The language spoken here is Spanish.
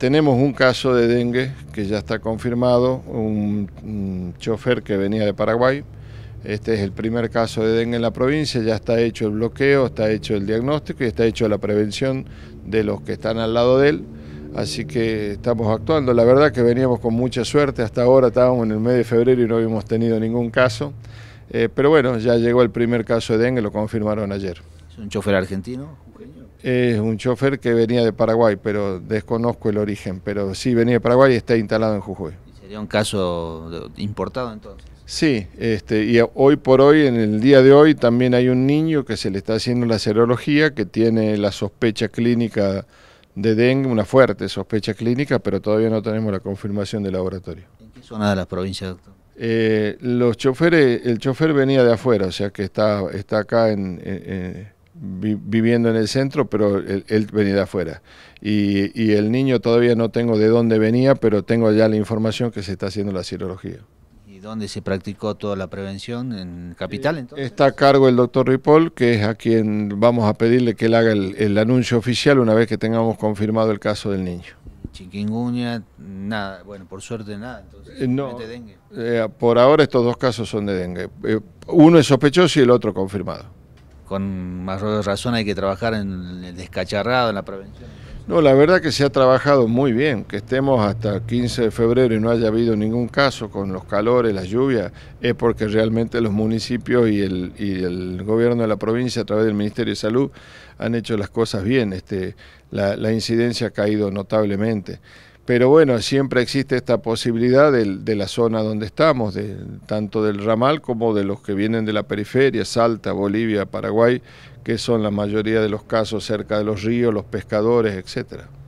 tenemos un caso de dengue que ya está confirmado, un, chofer que venía de Paraguay. Este es el primer caso de dengue en la provincia, ya está hecho el bloqueo, está hecho el diagnóstico y está hecho la prevención de los que están al lado de él. Así que estamos actuando. La verdad que veníamos con mucha suerte, hasta ahora estábamos en el mes de febrero y no habíamos tenido ningún caso. Eh, pero bueno, ya llegó el primer caso de dengue, lo confirmaron ayer un chofer argentino? Es un chofer que venía de Paraguay, pero desconozco el origen, pero sí venía de Paraguay y está instalado en Jujuy. ¿Sería un caso importado entonces? Sí, este, y hoy por hoy, en el día de hoy, también hay un niño que se le está haciendo la serología, que tiene la sospecha clínica de dengue, una fuerte sospecha clínica, pero todavía no tenemos la confirmación del laboratorio. ¿En qué zona de la provincia, doctor? Eh, los choferes, el chofer venía de afuera, o sea que está, está acá en viviendo en el centro, pero él, venía de afuera. Y, el niño todavía no tengo de dónde venía, pero tengo ya la información que se está haciendo la cirugía. ¿Y dónde se practicó toda la prevención? ¿En Capital eh, entonces? Está a cargo el doctor Ripoll, que es a quien vamos a pedirle que él haga el, anuncio oficial una vez que tengamos confirmado el caso del niño ¿Chiquinguña? nada, bueno, por suerte nada, eh, no, eh, por ahora estos dos casos son de dengue. uno es sospechoso y el otro confirmado con más razón hay que trabajar en el descacharrado, en la prevención. No, la verdad que se ha trabajado muy bien, que estemos hasta el 15 de febrero y no haya habido ningún caso con los calores, las lluvias, es porque realmente los municipios y el, el gobierno de la provincia a través del Ministerio de Salud han hecho las cosas bien, este, la incidencia ha caído notablemente pero bueno, siempre existe esta posibilidad de, la zona donde estamos, tanto del ramal como de los que vienen de la periferia, Salta, Bolivia, Paraguay, que son la mayoría de los casos cerca de los ríos, los pescadores, etcétera.